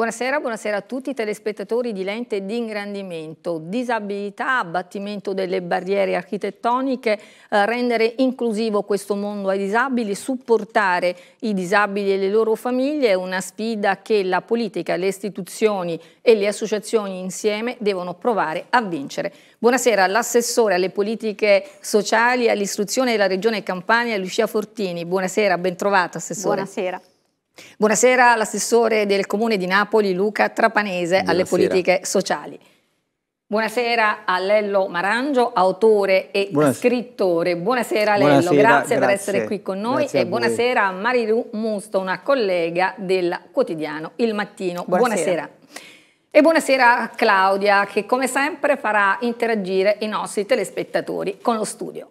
Buonasera, buonasera a tutti i telespettatori di Lente di Ingrandimento. Disabilità, abbattimento delle barriere architettoniche, eh, rendere inclusivo questo mondo ai disabili, supportare i disabili e le loro famiglie è una sfida che la politica, le istituzioni e le associazioni insieme devono provare a vincere. Buonasera all'assessore alle politiche sociali e all'istruzione della Regione Campania, Lucia Fortini. Buonasera, ben trovata assessore. Buonasera. Buonasera all'assessore del Comune di Napoli, Luca Trapanese, Buonasera. alle politiche sociali. Buonasera a Lello Marangio, autore e buonasera. scrittore. Buonasera Lello, buonasera, grazie, grazie, per essere qui con noi grazie e buonasera a Marilu Musto, una collega del quotidiano Il Mattino. Buonasera. buonasera. E buonasera a Claudia che come sempre farà interagire i nostri telespettatori con lo studio.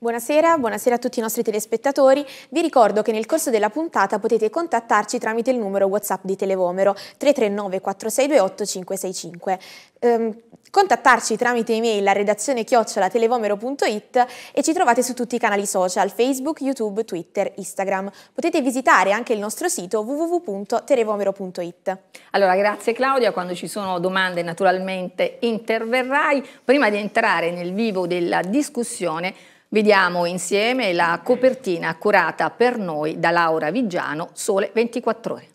Buonasera, buonasera a tutti i nostri telespettatori. Vi ricordo che nel corso della puntata potete contattarci tramite il numero WhatsApp di Televomero 339 4628 565. Ehm, contattarci tramite email a redazione chiocciolatelevomero.it e ci trovate su tutti i canali social Facebook, YouTube, Twitter, Instagram. Potete visitare anche il nostro sito www.televomero.it. Allora, grazie Claudia, quando ci sono domande naturalmente interverrai. Prima di entrare nel vivo della discussione Vediamo insieme la copertina curata per noi da Laura Vigiano, Sole 24 ore.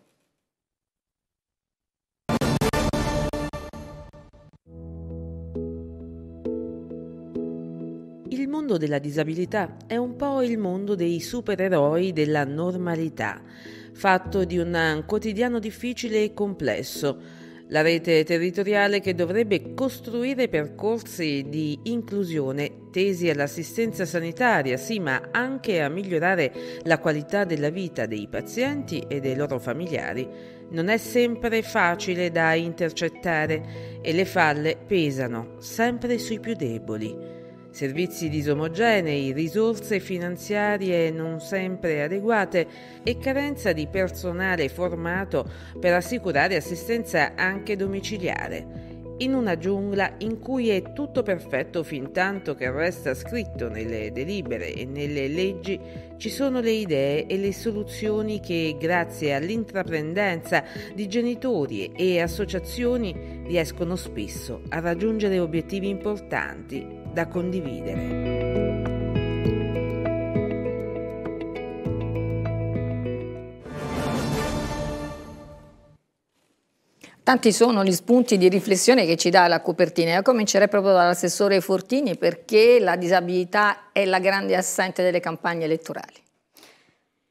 Il mondo della disabilità è un po' il mondo dei supereroi della normalità, fatto di un quotidiano difficile e complesso la rete territoriale che dovrebbe costruire percorsi di inclusione tesi all'assistenza sanitaria, sì, ma anche a migliorare la qualità della vita dei pazienti e dei loro familiari, non è sempre facile da intercettare e le falle pesano sempre sui più deboli servizi disomogenei, risorse finanziarie non sempre adeguate e carenza di personale formato per assicurare assistenza anche domiciliare in una giungla in cui è tutto perfetto fin tanto che resta scritto nelle delibere e nelle leggi ci sono le idee e le soluzioni che grazie all'intraprendenza di genitori e associazioni riescono spesso a raggiungere obiettivi importanti da condividere. Tanti sono gli spunti di riflessione che ci dà la copertina. Io comincerei proprio dall'assessore Fortini perché la disabilità è la grande assente delle campagne elettorali.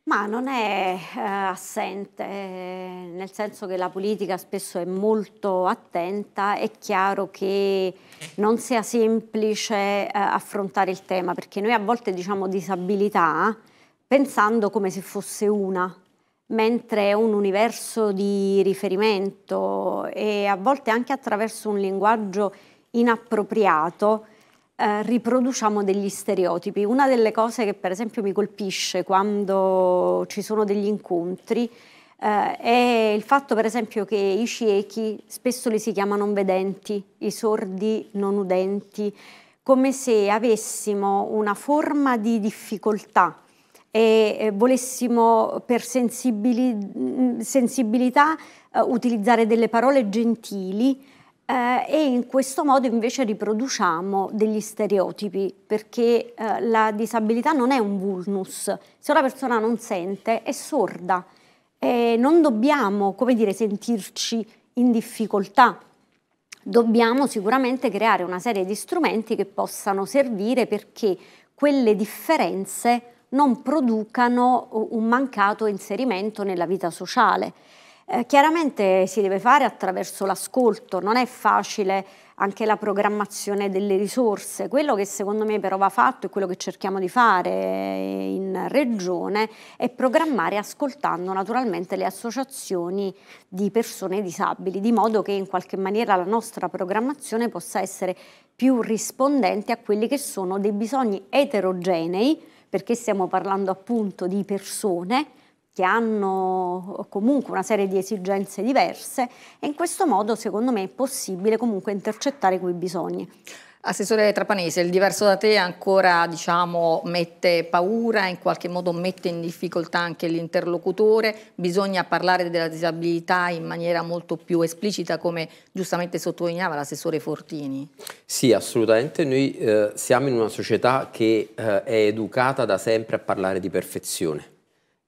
Ma non è eh, assente, eh, nel senso che la politica spesso è molto attenta, è chiaro che non sia semplice eh, affrontare il tema, perché noi a volte diciamo disabilità pensando come se fosse una, mentre è un universo di riferimento e a volte anche attraverso un linguaggio inappropriato eh, riproduciamo degli stereotipi. Una delle cose che per esempio mi colpisce quando ci sono degli incontri eh, è il fatto per esempio che i ciechi spesso li si chiamano non vedenti, i sordi non udenti, come se avessimo una forma di difficoltà e eh, volessimo per mm, sensibilità eh, utilizzare delle parole gentili eh, e in questo modo invece riproduciamo degli stereotipi perché eh, la disabilità non è un vulnus, se una persona non sente è sorda e non dobbiamo come dire, sentirci in difficoltà, dobbiamo sicuramente creare una serie di strumenti che possano servire perché quelle differenze non producano eh, un mancato inserimento nella vita sociale. Eh, chiaramente si deve fare attraverso l'ascolto, non è facile anche la programmazione delle risorse. Quello che secondo me però va fatto e quello che cerchiamo di fare eh, in regione è programmare ascoltando naturalmente le associazioni di persone disabili, di modo che in qualche maniera la nostra programmazione possa essere più rispondente a quelli che sono dei bisogni eterogenei, perché stiamo parlando appunto di persone che hanno comunque una serie di esigenze diverse e in questo modo secondo me è possibile comunque intercettare quei bisogni. Assessore Trapanese, il diverso da te ancora diciamo, mette paura, in qualche modo mette in difficoltà anche l'interlocutore, bisogna parlare della disabilità in maniera molto più esplicita come giustamente sottolineava l'assessore Fortini. Sì, assolutamente, noi eh, siamo in una società che eh, è educata da sempre a parlare di perfezione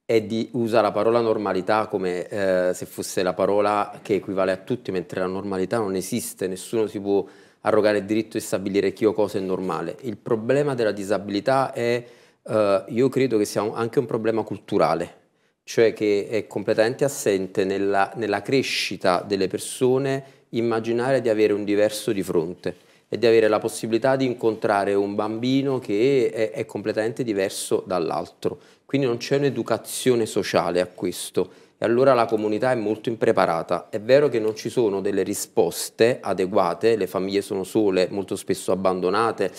Eddie usa la parola normalità come eh, se fosse la parola che equivale a tutti, mentre la normalità non esiste, nessuno si può arrogare il diritto di stabilire chi o cosa è normale. Il problema della disabilità è, eh, io credo che sia un, anche un problema culturale, cioè che è completamente assente nella, nella crescita delle persone immaginare di avere un diverso di fronte e di avere la possibilità di incontrare un bambino che è, è completamente diverso dall'altro quindi non c'è un'educazione sociale a questo e allora la comunità è molto impreparata. È vero che non ci sono delle risposte adeguate, le famiglie sono sole, molto spesso abbandonate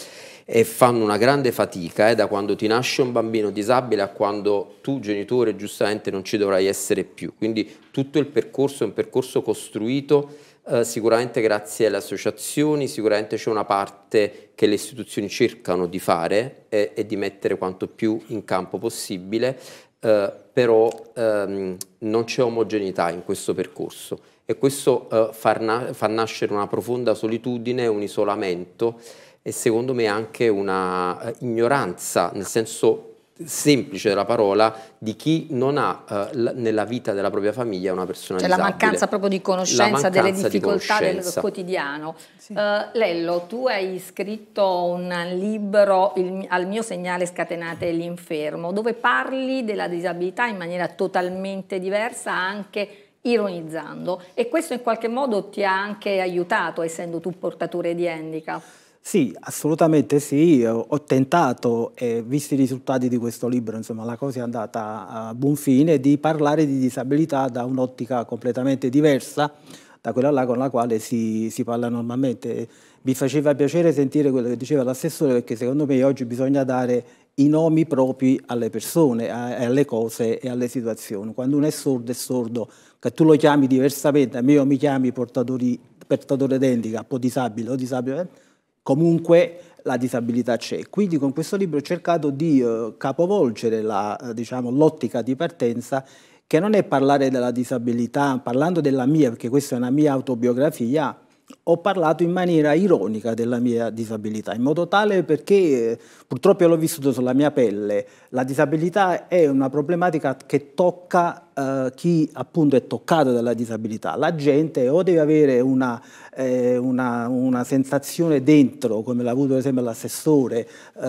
e fanno una grande fatica eh, da quando ti nasce un bambino disabile a quando tu genitore giustamente non ci dovrai essere più. Quindi tutto il percorso è un percorso costruito eh, sicuramente grazie alle associazioni, sicuramente c'è una parte che le istituzioni cercano di fare e, e di mettere quanto più in campo possibile, eh, però ehm, non c'è omogeneità in questo percorso e questo eh, na fa nascere una profonda solitudine, un isolamento e secondo me anche una eh, ignoranza, nel senso semplice la parola di chi non ha eh, nella vita della propria famiglia una persona cioè disabile. la mancanza proprio di conoscenza delle difficoltà conoscenza. del quotidiano. Sì. Uh, Lello, tu hai scritto un libro il, al mio segnale scatenate l'infermo, dove parli della disabilità in maniera totalmente diversa anche ironizzando e questo in qualche modo ti ha anche aiutato essendo tu portatore di handicap. Sì, assolutamente sì, eh, ho tentato, eh, visti i risultati di questo libro, insomma la cosa è andata a buon fine, di parlare di disabilità da un'ottica completamente diversa da quella là con la quale si, si parla normalmente. Mi faceva piacere sentire quello che diceva l'assessore perché secondo me oggi bisogna dare i nomi propri alle persone, alle cose e alle situazioni. Quando uno è sordo è sordo, che tu lo chiami diversamente, a me io mi chiami portatore, d'endica, d'handicap o disabile o disabile comunque la disabilità c'è. Quindi con questo libro ho cercato di eh, capovolgere eh, diciamo, l'ottica diciamo, di partenza che non è parlare della disabilità, parlando della mia, perché questa è una mia autobiografia, ho parlato in maniera ironica della mia disabilità, in modo tale perché eh, purtroppo l'ho vissuto sulla mia pelle. La disabilità è una problematica che tocca eh, chi appunto è toccato dalla disabilità. La gente o deve avere una, eh, una, una sensazione dentro, come l'ha avuto ad esempio l'assessore, eh,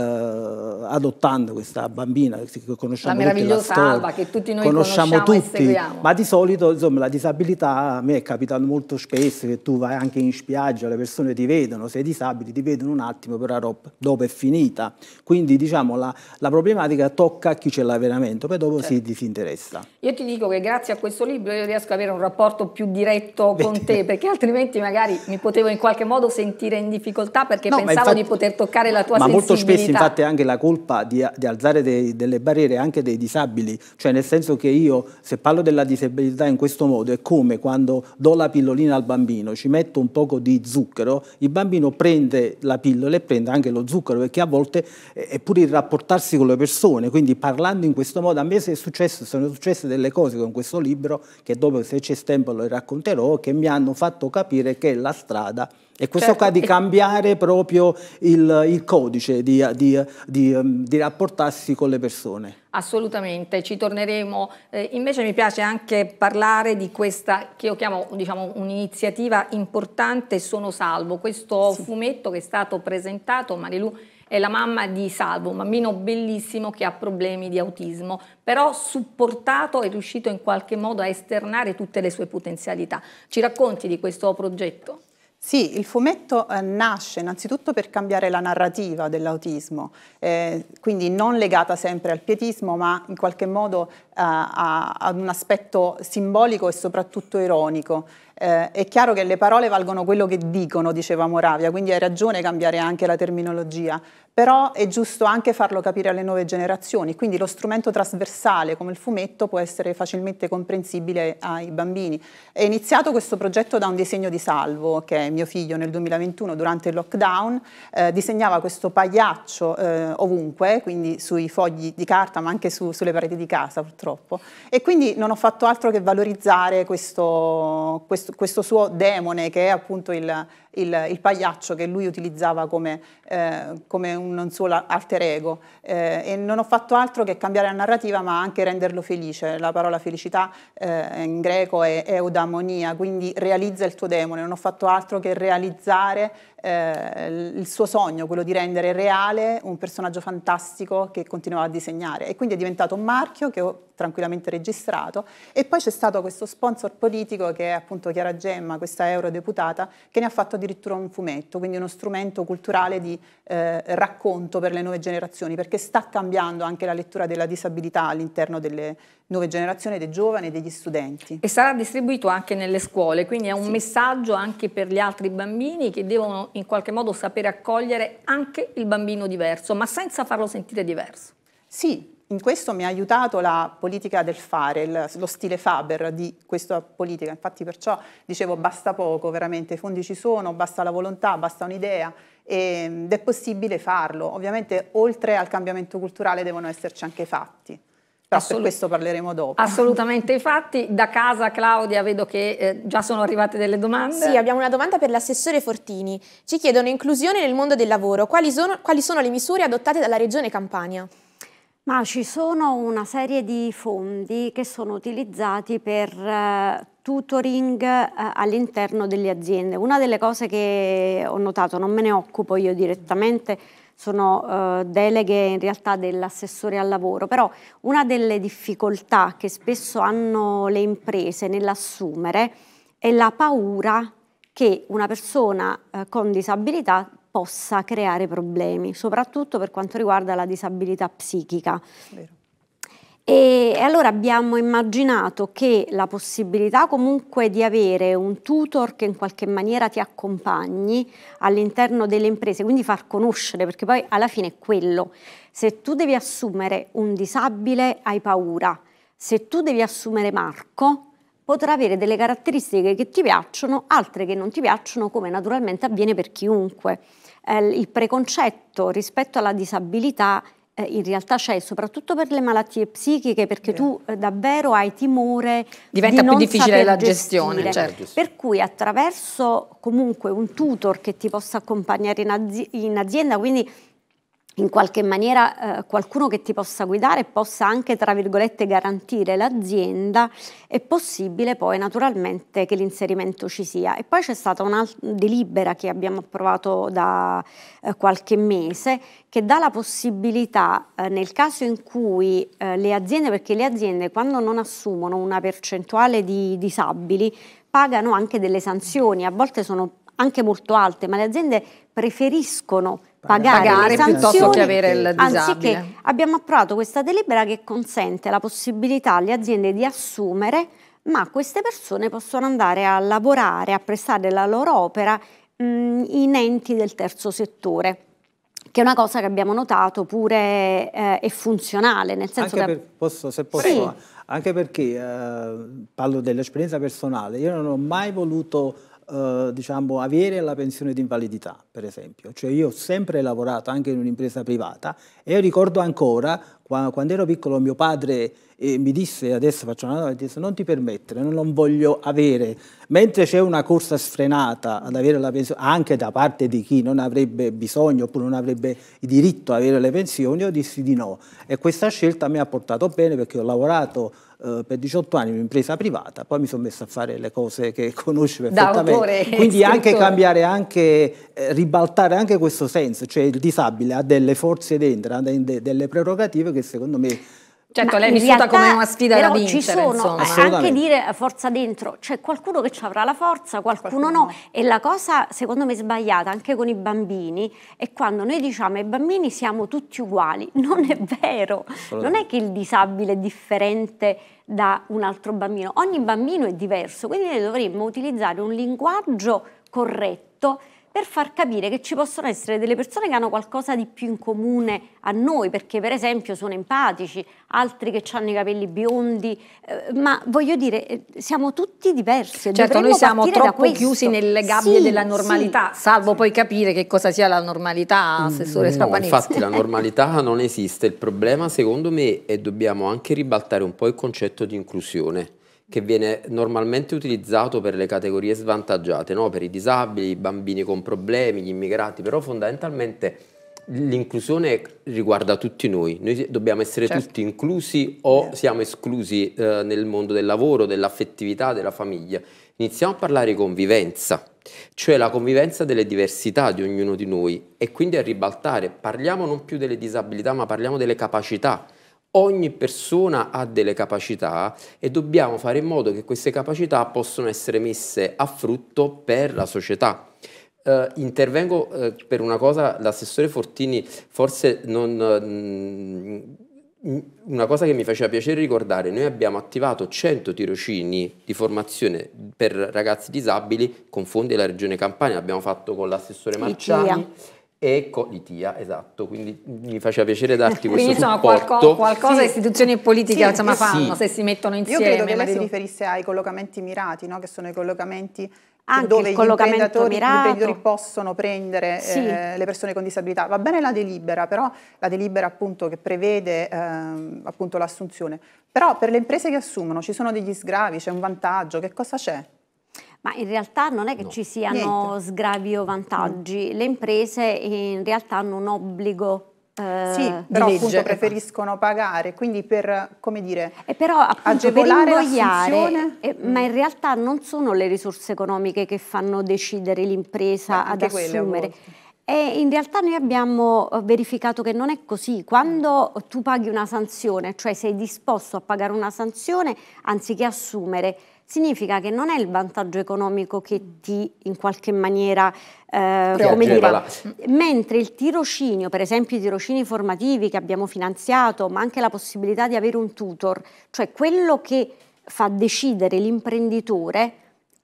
adottando questa bambina che conosciamo la tutti, la meravigliosa Alba, che tutti noi conosciamo, conosciamo tutti, ma di solito insomma, la disabilità a me è capitato molto spesso che tu vai anche in spiaggia, le persone ti vedono, sei disabili, ti vedono un attimo, però dopo è finita. Quindi diciamo la, la problematica tocca a chi ce l'ha veramente, poi dopo certo. si disinteressa. Io ti dico dico che grazie a questo libro io riesco ad avere un rapporto più diretto con te, perché altrimenti magari mi potevo in qualche modo sentire in difficoltà perché no, pensavo infatti, di poter toccare la tua ma Ma molto spesso infatti è anche la colpa di, di alzare dei, delle barriere anche dei disabili, cioè nel senso che io se parlo della disabilità in questo modo è come quando do la pillolina al bambino, ci metto un poco di zucchero, il bambino prende la pillola e prende anche lo zucchero perché a volte è pure il rapportarsi con le persone, quindi parlando in questo modo a me se è successo, sono successe delle cose cose con questo libro, che dopo se c'è tempo lo racconterò, che mi hanno fatto capire che la strada e questo certo. qua di cambiare proprio il, il codice, di, di, di, ehm, di rapportarsi con le persone. Assolutamente, ci torneremo. Eh, invece mi piace anche parlare di questa che io chiamo diciamo, un'iniziativa importante, Sono Salvo, questo sì. fumetto che è stato presentato, Marilu, è la mamma di Salvo, un bambino bellissimo che ha problemi di autismo, però supportato e riuscito in qualche modo a esternare tutte le sue potenzialità. Ci racconti di questo progetto? Sì, il fumetto eh, nasce innanzitutto per cambiare la narrativa dell'autismo, eh, quindi non legata sempre al pietismo, ma in qualche modo eh, ad un aspetto simbolico e soprattutto ironico. Eh, è chiaro che le parole valgono quello che dicono, diceva Moravia, quindi hai ragione cambiare anche la terminologia, però è giusto anche farlo capire alle nuove generazioni, quindi lo strumento trasversale come il fumetto può essere facilmente comprensibile ai bambini. È iniziato questo progetto da un disegno di Salvo, che mio figlio nel 2021 durante il lockdown eh, disegnava questo pagliaccio eh, ovunque, quindi sui fogli di carta ma anche su, sulle pareti di casa purtroppo, e quindi non ho fatto altro che valorizzare questo, questo questo, suo demone che è appunto il, il, il pagliaccio che lui utilizzava come, eh, come un, un, suo alter ego. Eh, e non ho fatto altro che cambiare la narrativa, ma anche renderlo felice. La parola felicità eh, in greco è eudamonia, quindi realizza il tuo demone. Non ho fatto altro che realizzare eh, il suo sogno, quello di rendere reale un personaggio fantastico che continuava a disegnare. E quindi è diventato un marchio che ho tranquillamente registrato. E poi c'è stato questo sponsor politico che è appunto Chiara Gemma, questa eurodeputata, che ne ha fatto di addirittura un fumetto, quindi uno strumento culturale di eh, racconto per le nuove generazioni, perché sta cambiando anche la lettura della disabilità all'interno delle nuove generazioni, dei giovani e degli studenti. E sarà distribuito anche nelle scuole, quindi è un sì. messaggio anche per gli altri bambini che devono in qualche modo sapere accogliere anche il bambino diverso, ma senza farlo sentire diverso. Sì, in questo mi ha aiutato la politica del fare, lo stile Faber di questa politica, infatti perciò dicevo basta poco, veramente i fondi ci sono, basta la volontà, basta un'idea ehm, ed è possibile farlo. Ovviamente oltre al cambiamento culturale devono esserci anche i fatti. Però Assolut- questo parleremo dopo. Assolutamente i fatti. Da casa Claudia vedo che eh, già sono arrivate delle domande. Sì, abbiamo una domanda per l'assessore Fortini. Ci chiedono inclusione nel mondo del lavoro. quali sono, quali sono le misure adottate dalla Regione Campania? Ma ci sono una serie di fondi che sono utilizzati per eh, tutoring eh, all'interno delle aziende. Una delle cose che ho notato, non me ne occupo io direttamente, sono eh, deleghe in realtà dell'assessore al lavoro, però una delle difficoltà che spesso hanno le imprese nell'assumere è la paura che una persona eh, con disabilità possa creare problemi, soprattutto per quanto riguarda la disabilità psichica. Vero. E allora abbiamo immaginato che la possibilità comunque di avere un tutor che in qualche maniera ti accompagni all'interno delle imprese, quindi far conoscere, perché poi alla fine è quello. Se tu devi assumere un disabile hai paura, se tu devi assumere Marco potrà avere delle caratteristiche che ti piacciono, altre che non ti piacciono, come naturalmente avviene per chiunque eh, il preconcetto rispetto alla disabilità eh, in realtà c'è, soprattutto per le malattie psichiche, perché Beh. tu eh, davvero hai timore Diventa di più difficile la gestione, certo. Per cui attraverso comunque un tutor che ti possa accompagnare in, azi in azienda, quindi in qualche maniera eh, qualcuno che ti possa guidare e possa anche, tra virgolette, garantire l'azienda, è possibile poi naturalmente che l'inserimento ci sia. E poi c'è stata una delibera che abbiamo approvato da eh, qualche mese che dà la possibilità, eh, nel caso in cui eh, le aziende, perché le aziende quando non assumono una percentuale di disabili, pagano anche delle sanzioni, a volte sono anche molto alte, ma le aziende preferiscono pagare, pagare piuttosto che avere il disabile. Anziché abbiamo approvato questa delibera che consente la possibilità alle aziende di assumere, ma queste persone possono andare a lavorare, a prestare la loro opera mh, mm, in enti del terzo settore che è una cosa che abbiamo notato pure eh, è funzionale, nel senso anche che... Per, posso, se posso, sì. anche perché eh, parlo dell'esperienza personale, io non ho mai voluto eh, diciamo, avere la pensione di invalidità, per esempio. Cioè io ho sempre lavorato anche in un'impresa privata e io ricordo ancora, quando, ero piccolo, mio padre eh, mi disse, adesso faccio una domanda, disse non ti permettere, non, non voglio avere, mentre c'è una corsa sfrenata ad avere la pensione, anche da parte di chi non avrebbe bisogno oppure non avrebbe il diritto ad avere le pensioni, io dissi di no. E questa scelta mi ha portato bene perché ho lavorato eh, per 18 anni in un'impresa privata, poi mi sono messo a fare le cose che conosci perfettamente. Quindi anche cambiare, anche, eh, ribaltare anche questo senso, cioè il disabile ha delle forze dentro, ha delle prerogative che secondo me Certo, Ma l'hai vissuta come una sfida da vincere. ci sono, anche dire eh, forza dentro, c'è qualcuno che ci avrà la forza, qualcuno, qualcuno no. E la cosa, secondo me, sbagliata anche con i bambini è quando noi diciamo ai bambini siamo tutti uguali. Non è vero. Non è che il disabile è differente da un altro bambino. Ogni bambino è diverso, quindi noi dovremmo utilizzare un linguaggio corretto per far capire che ci possono essere delle persone che hanno qualcosa di più in comune a noi, perché per esempio sono empatici, altri che hanno i capelli biondi, eh, ma voglio dire, eh, siamo tutti diversi. Certo, noi siamo troppo chiusi nelle gabbie sì, della normalità, sì. salvo poi capire che cosa sia la normalità, mm, assessore no, Infatti la normalità non esiste, il problema secondo me è dobbiamo anche ribaltare un po' il concetto di inclusione che viene normalmente utilizzato per le categorie svantaggiate, no? per i disabili, i bambini con problemi, gli immigrati, però fondamentalmente l'inclusione riguarda tutti noi, noi dobbiamo essere certo. tutti inclusi o siamo esclusi eh, nel mondo del lavoro, dell'affettività, della famiglia. Iniziamo a parlare di convivenza, cioè la convivenza delle diversità di ognuno di noi e quindi a ribaltare, parliamo non più delle disabilità ma parliamo delle capacità Ogni persona ha delle capacità e dobbiamo fare in modo che queste capacità possano essere messe a frutto per la società. Uh, intervengo uh, per una cosa, l'assessore Fortini forse non... Uh, una cosa che mi faceva piacere ricordare, noi abbiamo attivato 100 tirocini di formazione per ragazzi disabili con fondi della Regione Campania, l'abbiamo fatto con l'assessore Marciani. Ichia e con l'ITIA, esatto, quindi mi faceva piacere darti questo Quindi insomma qualco, qualcosa sì. istituzioni politiche sì. insomma, eh, fanno sì. se si mettono insieme. Io credo che lei si riferisse ai collocamenti mirati, no? che sono i collocamenti anche dove gli imprenditori, gli imprenditori, possono prendere eh, sì. eh, le persone con disabilità. Va bene la delibera, però la delibera appunto che prevede eh, l'assunzione. Però per le imprese che assumono ci sono degli sgravi, c'è un vantaggio, che cosa c'è? Ma in realtà non è che no. ci siano Niente. sgravi o vantaggi, mm. le imprese in realtà hanno un obbligo eh, sì, però legge. appunto preferiscono pagare, quindi per, come dire, e eh, però, appunto, agevolare per l'assunzione... Eh, mm. ma in realtà non sono le risorse economiche che fanno decidere l'impresa eh, ad assumere. E in realtà noi abbiamo eh, verificato che non è così. Quando tu paghi una sanzione, cioè sei disposto a pagare una sanzione anziché assumere, significa che non è il vantaggio economico che ti in qualche maniera eh, come dire, mentre il tirocinio, per esempio i tirocini formativi che abbiamo finanziato, ma anche la possibilità di avere un tutor, cioè quello che fa decidere l'imprenditore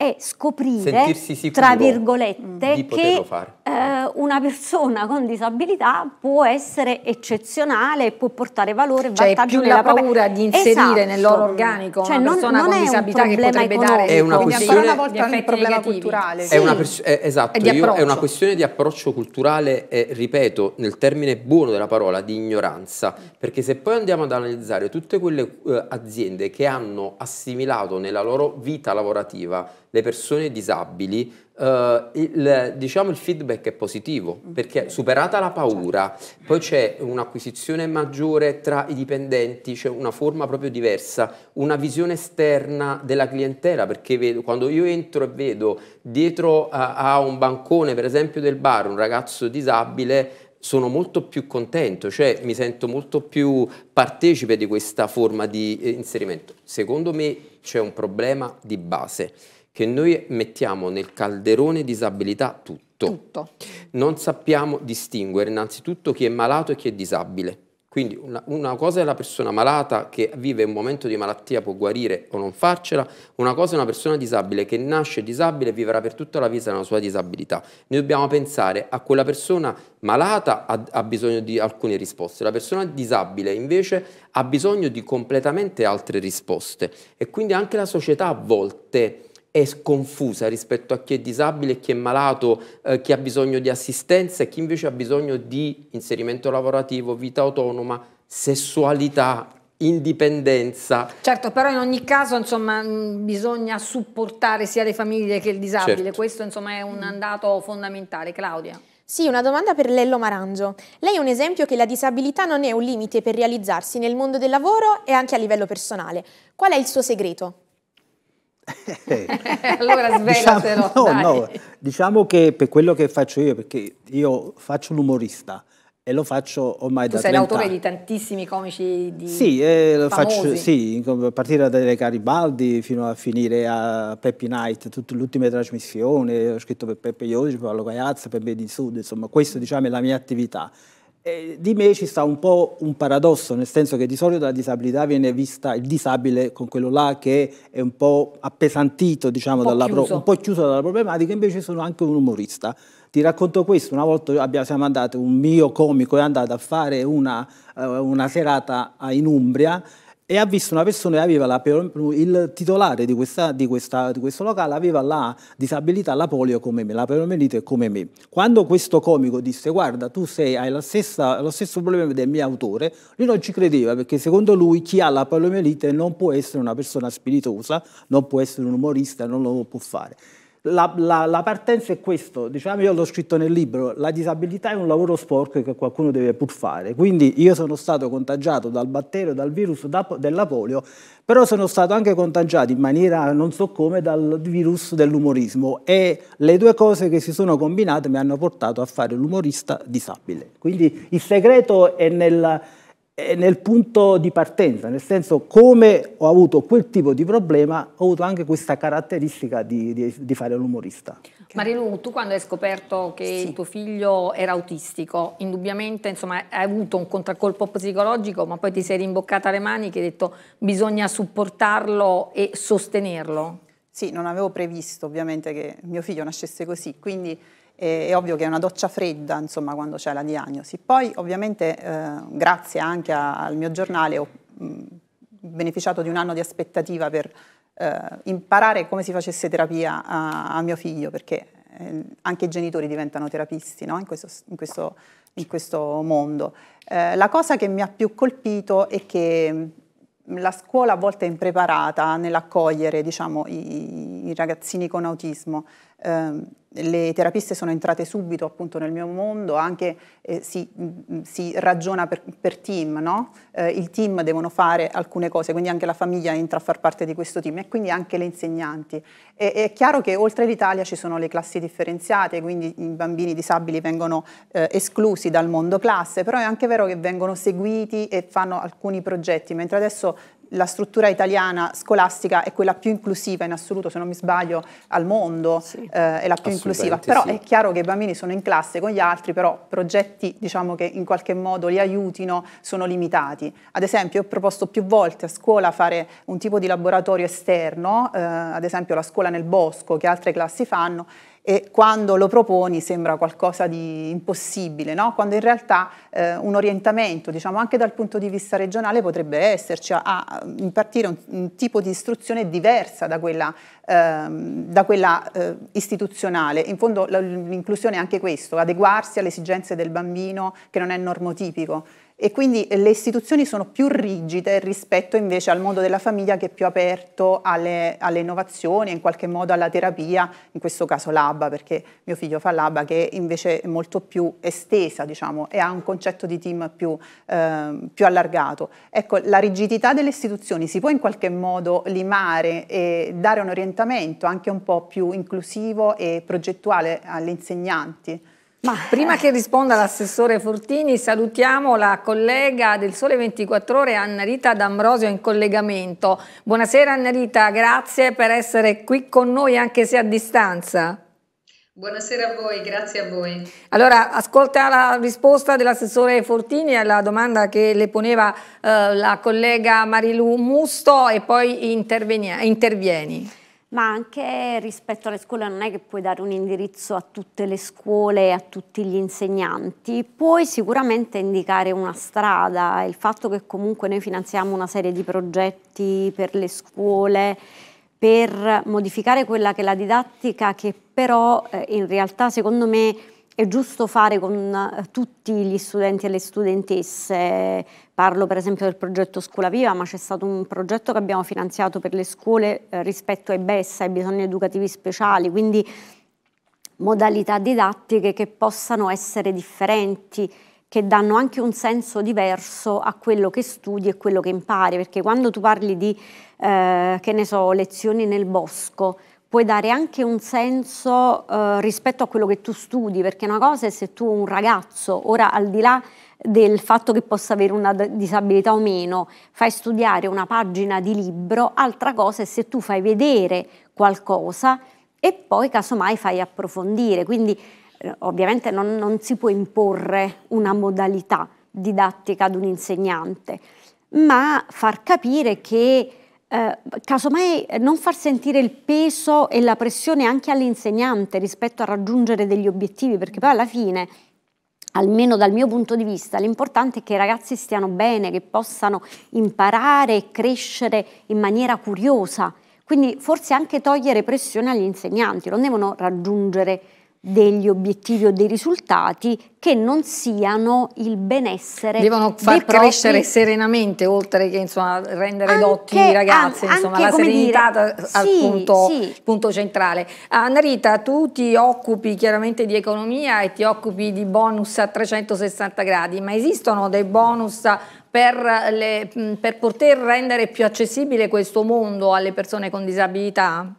è scoprire, tra virgolette, che eh, una persona con disabilità può essere eccezionale, può portare valore, cioè, vantaggio più nella propria... paura di inserire esatto. nel loro organico cioè, una non, persona non con disabilità che potrebbe economico. dare... È una questione... Ancora problema negativi. culturale. Sì. È, una eh, esatto, è, esatto, io, è una questione di approccio culturale e, ripeto, nel termine buono della parola, di ignoranza. Perché se poi andiamo ad analizzare tutte quelle eh, aziende che hanno assimilato nella loro vita lavorativa le persone disabili, eh, il, diciamo il feedback è positivo, mm. perché superata la paura, certo. poi c'è un'acquisizione maggiore tra i dipendenti, c'è una forma proprio diversa, una visione esterna della clientela, perché vedo, quando io entro e vedo dietro a, a un bancone, per esempio del bar, un ragazzo disabile, sono molto più contento, cioè mi sento molto più partecipe di questa forma di eh, inserimento. Secondo me c'è un problema di base che noi mettiamo nel calderone disabilità tutto. tutto. Non sappiamo distinguere innanzitutto chi è malato e chi è disabile. Quindi una, una, cosa è la persona malata che vive un momento di malattia, può guarire o non farcela, una cosa è una persona disabile che nasce disabile e vivrà per tutta la vita la sua disabilità. Noi dobbiamo pensare a quella persona malata ha, ha bisogno di alcune risposte, la persona disabile invece ha bisogno di completamente altre risposte e quindi anche la società a volte è sconfusa rispetto a chi è disabile, chi è malato, eh, chi ha bisogno di assistenza e chi invece ha bisogno di inserimento lavorativo, vita autonoma, sessualità, indipendenza. Certo, però in ogni caso insomma, mm, bisogna supportare sia le famiglie che il disabile, certo. questo insomma, è un andato fondamentale. Claudia. Sì, una domanda per Lello Marangio. Lei è un esempio che la disabilità non è un limite per realizzarsi nel mondo del lavoro e anche a livello personale. Qual è il suo segreto? Eh, allora diciamo, svelatelo. Diciamo, no, no, diciamo che per quello che faccio io, perché io faccio l'umorista e lo faccio ormai tu da 30 anni. sei l'autore di tantissimi comici di sì, eh, faccio, sì, a partire da Garibaldi fino a finire a Peppy Night, tutte le ultime trasmissioni, ho scritto per Peppe Iodici, per Paolo Cagliazza, per Bedi Sud, insomma questa diciamo, è la mia attività e eh, di me ci sta un po' un paradosso, nel senso che di solito la disabilità viene vista, il disabile con quello là che è un po' appesantito, diciamo, un po', dalla chiuso. un po chiuso dalla problematica, invece sono anche un umorista. Ti racconto questo, una volta abbiamo, siamo andati, un mio comico è andato a fare una, eh, una serata in Umbria e ha visto una persona che aveva la, il titolare di, questa, di, questa, di, questo locale aveva la disabilità, la polio come me, la poliomielite come me. Quando questo comico disse guarda tu sei, hai stessa, lo stesso problema del mio autore, lui non ci credeva perché secondo lui chi ha la poliomielite non può essere una persona spiritosa, non può essere un umorista, non lo può fare. La, la, la, partenza è questo, diciamo io l'ho scritto nel libro, la disabilità è un lavoro sporco che qualcuno deve pur fare, quindi io sono stato contagiato dal batterio, dal virus da, della polio, però sono stato anche contagiato in maniera non so come dal virus dell'umorismo e le due cose che si sono combinate mi hanno portato a fare l'umorista disabile. Quindi il segreto è nel è nel punto di partenza, nel senso come ho avuto quel tipo di problema, ho avuto anche questa caratteristica di, di, di fare l'umorista. Marilu, tu quando hai scoperto che sì. tuo figlio era autistico, indubbiamente insomma, hai avuto un contraccolpo psicologico, ma poi ti sei rimboccata le maniche e hai detto bisogna supportarlo e sostenerlo. Sì, non avevo previsto ovviamente che mio figlio nascesse così, quindi e, è ovvio che è una doccia fredda, insomma, quando c'è la diagnosi. Poi, ovviamente, eh, grazie anche a, al mio giornale, ho mh, mm, beneficiato di un anno di aspettativa per eh, imparare come si facesse terapia a, a mio figlio, perché eh, anche i genitori diventano terapisti no? in, questo, in, questo, in, questo, mondo. Eh, la cosa che mi ha più colpito è che mm, la scuola a volte è impreparata nell'accogliere diciamo, i, i, ragazzini con autismo. Ehm, le terapiste sono entrate subito appunto nel mio mondo, anche eh, si, mm, mm, si, ragiona per, per team, no? eh, il team devono fare alcune cose, quindi anche la famiglia entra a far parte di questo team e quindi anche le insegnanti. E, è chiaro che oltre l'Italia ci sono le classi differenziate, quindi i bambini disabili vengono eh, esclusi dal mondo classe, però è anche vero che vengono seguiti e fanno alcuni progetti, mentre adesso la struttura italiana scolastica è quella più inclusiva in assoluto, se non mi sbaglio, al mondo, sì. eh, è la più inclusiva, però sì. è chiaro che i bambini sono in classe con gli altri, però progetti diciamo, che in qualche modo li aiutino sono limitati. Ad esempio ho proposto più volte a scuola fare un tipo di laboratorio esterno, eh, ad esempio la scuola nel bosco che altre classi fanno, e quando lo proponi sembra qualcosa di impossibile, no? quando in realtà eh, un orientamento, diciamo anche dal punto di vista regionale, potrebbe esserci a, a impartire un, un, tipo di istruzione diversa da quella, eh, da quella eh, istituzionale. In fondo l'inclusione è anche questo, adeguarsi alle esigenze del bambino che non è normotipico e quindi eh, le istituzioni sono più rigide rispetto invece al mondo della famiglia che è più aperto alle, alle innovazioni, in qualche modo alla terapia, in questo caso l'ABBA, perché mio figlio fa l'ABBA che invece è molto più estesa diciamo, e ha un concetto di team più, eh, più allargato. Ecco, la rigidità delle istituzioni si può in qualche modo limare e dare un orientamento anche un po' più inclusivo e progettuale agli insegnanti? Ma prima che risponda l'assessore Fortini salutiamo la collega del Sole 24 Ore Anna Rita D'Ambrosio in collegamento. Buonasera Anna Rita, grazie per essere qui con noi anche se a distanza. Buonasera a voi, grazie a voi. Allora, ascolta la risposta dell'assessore Fortini alla domanda che le poneva eh, la collega Marilu Musto e poi intervieni ma anche rispetto alle scuole non è che puoi dare un indirizzo a tutte le scuole e a tutti gli insegnanti, puoi sicuramente indicare una strada, il fatto che comunque noi finanziamo una serie di progetti per le scuole per modificare quella che è la didattica che però eh, in realtà secondo me è giusto fare con eh, tutti gli studenti e le studentesse. Parlo per esempio del progetto Scuola Viva, ma c'è stato un progetto che abbiamo finanziato per le scuole eh, rispetto ai BES, ai bisogni educativi speciali, quindi modalità didattiche che possano essere differenti, che danno anche un senso diverso a quello che studi e quello che impari, perché quando tu parli di, eh, che ne so, lezioni nel bosco, puoi dare anche un senso eh, rispetto a quello che tu studi, perché una cosa è se tu un ragazzo, ora al di là del fatto che possa avere una disabilità o meno, fai studiare una pagina di libro, altra cosa è se tu fai vedere qualcosa e poi casomai fai approfondire. Quindi eh, ovviamente non, non si può imporre una modalità didattica ad un insegnante, ma far capire che eh, casomai eh, non far sentire il peso e la pressione anche all'insegnante rispetto a raggiungere degli obiettivi, perché poi alla fine almeno dal mio punto di vista, l'importante è che i ragazzi stiano bene, che possano imparare e crescere in maniera curiosa. Quindi forse anche togliere pressione agli insegnanti, non devono raggiungere degli obiettivi o dei risultati che non siano il benessere. Devono far crescere propri... serenamente oltre che insomma, rendere anche, dotti i ragazzi, an insomma, la serenità dire, al sì, punto, sì. punto, centrale. Anna Rita, tu ti occupi chiaramente di economia e ti occupi di bonus a 360 gradi, ma esistono dei bonus per, le, per poter rendere più accessibile questo mondo alle persone con disabilità?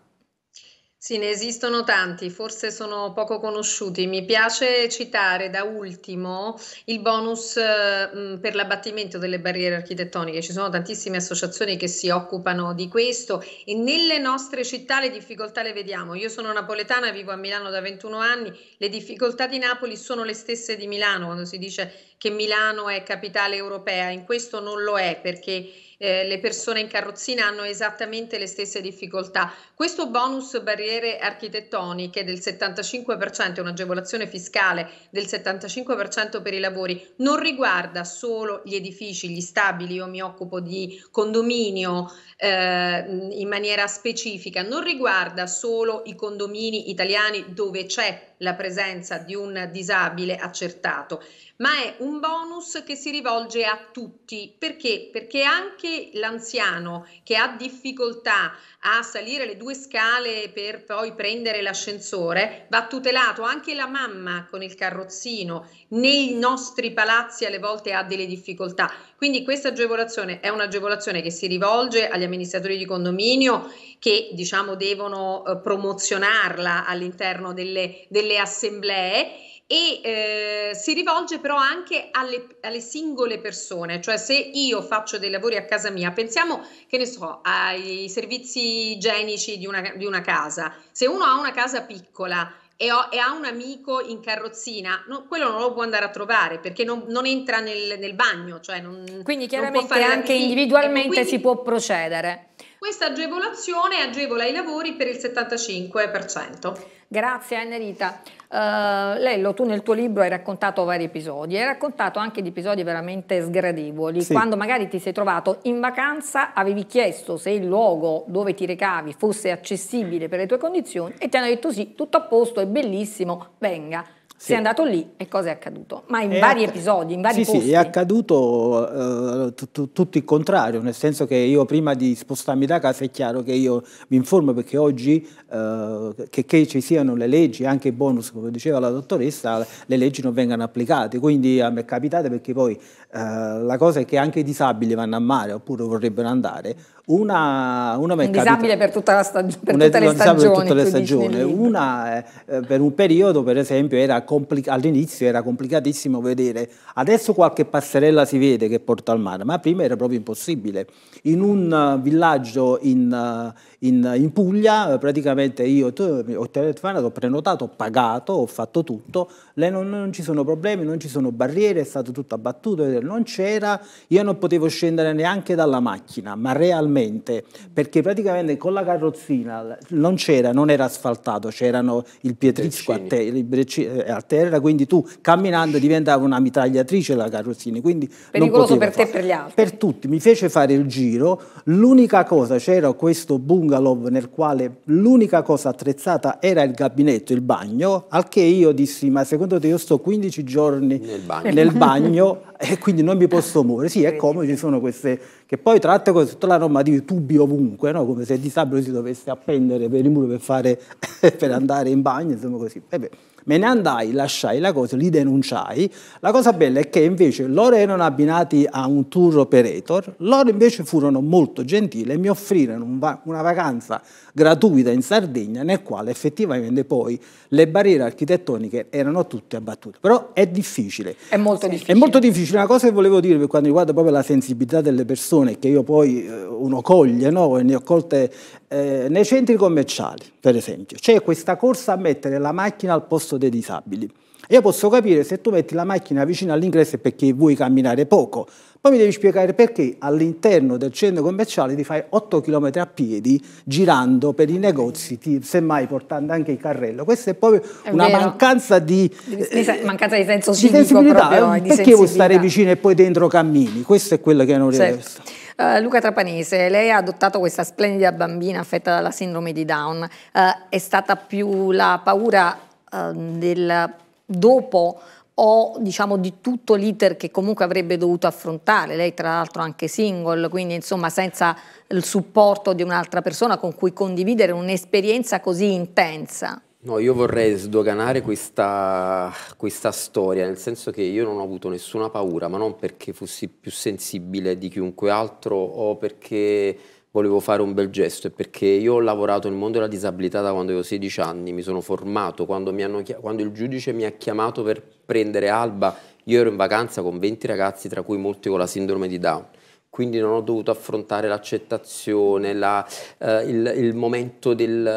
Sì, ne esistono tanti, forse sono poco conosciuti. Mi piace citare da ultimo il bonus eh, mh, per l'abbattimento delle barriere architettoniche. Ci sono tantissime associazioni che si occupano di questo e nelle nostre città le difficoltà le vediamo. Io sono napoletana, vivo a Milano da 21 anni, le difficoltà di Napoli sono le stesse di Milano, quando si dice che Milano è capitale europea, in questo non lo è perché eh, le persone in carrozzina hanno esattamente le stesse difficoltà. Questo bonus barriere architettoniche del 75%, un'agevolazione fiscale del 75% per i lavori, non riguarda solo gli edifici, gli stabili, io mi occupo di condominio eh, in maniera specifica, non riguarda solo i condomini italiani dove c'è la presenza di un disabile accertato, ma è un bonus che si rivolge a tutti. Perché? Perché anche l'anziano che ha difficoltà a salire le due scale per poi prendere l'ascensore, va tutelato anche la mamma con il carrozzino. Nei nostri palazzi alle volte ha delle difficoltà. Quindi questa agevolazione è un'agevolazione che si rivolge agli amministratori di condominio che diciamo devono eh, promozionarla all'interno delle, delle assemblee e eh, si rivolge però anche alle, alle, singole persone, cioè se io faccio dei lavori a casa mia, pensiamo che ne so ai servizi igienici di una, di una casa, se uno ha una casa piccola e, ho, e ha un amico in carrozzina, no, quello non lo può andare a trovare perché non, non entra nel, nel, bagno, cioè non, quindi chiaramente non anche individualmente ecco, quindi, si può procedere. Questa agevolazione agevola i lavori per il 75%. Grazie Enerita. Uh, eh, Lello, tu nel tuo libro hai raccontato vari episodi, hai raccontato anche di episodi veramente sgradevoli, sì. quando magari ti sei trovato in vacanza, avevi chiesto se il luogo dove ti recavi fosse accessibile per le tue condizioni e ti hanno detto sì, tutto a posto, è bellissimo, venga. Sì. Sei andato lì e cosa è accaduto? Ma in è vari episodi, in vari sì, posti. Sì, è accaduto eh, tutto il contrario, nel senso che io prima di spostarmi da casa è chiaro che io mi informo perché oggi eh, che, che, ci siano le leggi, anche i bonus, come diceva la dottoressa, le leggi non vengano applicate, quindi a me è capitato perché poi eh, la cosa è che anche i disabili vanno a mare oppure vorrebbero andare. Una, una un disabile per, tutta la stagione. per una, tutte le stagioni. Per tutte le stagioni. Una, eh, per un periodo, per esempio, era all'inizio era complicatissimo vedere. Adesso qualche passerella si vede che porta al mare, ma prima era proprio impossibile. In un eh, villaggio in, uh, in, in Puglia, eh, praticamente io ho telefonato, ho prenotato, ho pagato, ho fatto tutto, lei non, non, ci sono problemi, non ci sono barriere, è stato tutto abbattuto, non c'era, io non potevo scendere neanche dalla macchina, ma realmente, perché praticamente con la carrozzina non c'era, non era asfaltato, c'erano il pietrisco a, te, eh, a terra, quindi tu camminando diventava una mitragliatrice la carrozzina, quindi pericoloso per te e per gli altri. Per tutti, mi fece fare il giro, l'unica cosa c'era questo bunker bungalow nel quale l'unica cosa attrezzata era il gabinetto, il bagno, al che io dissi ma secondo te io sto 15 giorni nel bagno, nel bagno e quindi non mi posso muovere. Sì, è come ci sono queste che poi tratta con tutta la norma di tubi ovunque, no? come se il disabile si dovesse appendere per il muro per, fare, per andare in bagno, insomma così. E eh beh, Me ne andai, lasciai la cosa, li denunciai. La cosa bella è che invece loro erano abbinati a un tour operator, loro invece furono molto gentili e mi offrirono un va una vacanza gratuita in Sardegna nel quale effettivamente poi le barriere architettoniche erano tutte abbattute. Però è difficile. È molto difficile. È molto difficile. Una cosa che volevo dire per quanto riguarda proprio la sensibilità delle persone che io poi eh, uno coglie, no? ne ho colte eh, nei centri commerciali, per esempio, c'è questa corsa a mettere la macchina al posto dei disabili. Io posso capire se tu metti la macchina vicino all'ingresso perché vuoi camminare poco, poi mi devi spiegare perché all'interno del centro commerciale ti fai 8 km a piedi girando per i negozi, ti, semmai portando anche il carrello. Questa è proprio è una vero. mancanza di, eh, mancanza di senso di sensibilità. Proprio, eh? perché di sensibilità. vuoi stare vicino e poi dentro cammini? Questo è quello che non certo. riesco. Certo. Eh, Luca Trapanese, lei ha adottato questa splendida bambina affetta dalla sindrome di Down. Uh, è stata più la paura uh, del dopo o diciamo di tutto l'iter che comunque avrebbe dovuto affrontare, lei tra l'altro anche single, quindi insomma senza il supporto di un'altra persona con cui condividere un'esperienza così intensa. No, io vorrei sdoganare questa, questa, storia, nel senso che io non ho avuto nessuna paura, ma non perché fossi più sensibile di chiunque altro o perché volevo fare un bel gesto, è perché io ho lavorato nel mondo della disabilità da quando avevo 16 anni, mi sono formato, quando, mi hanno, quando il giudice mi ha chiamato per prendere Alba, io ero in vacanza con 20 ragazzi, tra cui molti con la sindrome di Down quindi non ho dovuto affrontare l'accettazione, la, eh, il, il, momento del,